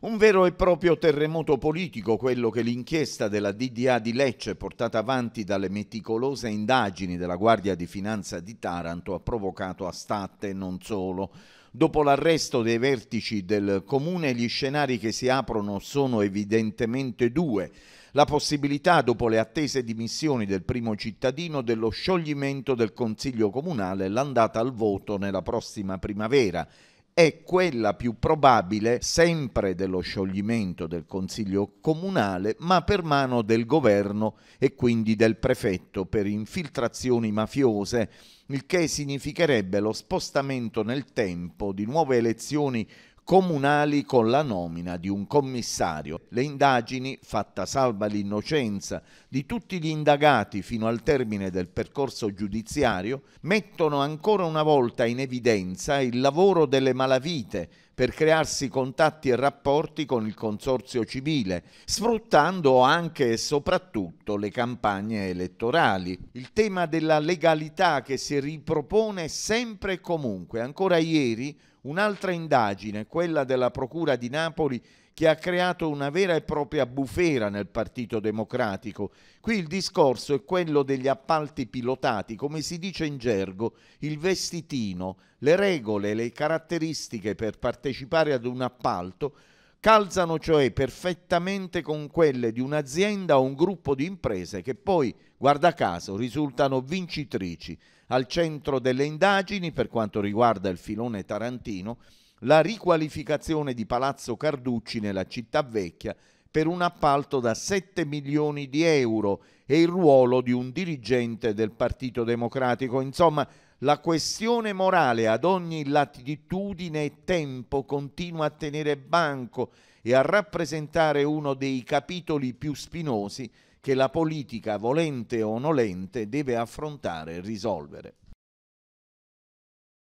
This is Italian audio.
Un vero e proprio terremoto politico quello che l'inchiesta della DDA di Lecce portata avanti dalle meticolose indagini della Guardia di Finanza di Taranto ha provocato a Statte e non solo. Dopo l'arresto dei vertici del comune gli scenari che si aprono sono evidentemente due. La possibilità, dopo le attese dimissioni del primo cittadino, dello scioglimento del Consiglio Comunale l'andata al voto nella prossima primavera è quella più probabile sempre dello scioglimento del Consiglio Comunale, ma per mano del governo e quindi del prefetto per infiltrazioni mafiose, il che significherebbe lo spostamento nel tempo di nuove elezioni comunali con la nomina di un commissario. Le indagini, fatta salva l'innocenza di tutti gli indagati fino al termine del percorso giudiziario, mettono ancora una volta in evidenza il lavoro delle malavite per crearsi contatti e rapporti con il consorzio civile, sfruttando anche e soprattutto le campagne elettorali. Il tema della legalità che si ripropone sempre e comunque. Ancora ieri un'altra indagine, quella della Procura di Napoli, che ha creato una vera e propria bufera nel Partito Democratico. Qui il discorso è quello degli appalti pilotati, come si dice in gergo, il vestitino, le regole, le caratteristiche per partecipare ad un appalto calzano cioè perfettamente con quelle di un'azienda o un gruppo di imprese che poi, guarda caso, risultano vincitrici. Al centro delle indagini, per quanto riguarda il filone tarantino, la riqualificazione di Palazzo Carducci nella città vecchia per un appalto da 7 milioni di euro e il ruolo di un dirigente del Partito Democratico. Insomma, la questione morale ad ogni latitudine e tempo continua a tenere banco e a rappresentare uno dei capitoli più spinosi che la politica, volente o nolente, deve affrontare e risolvere.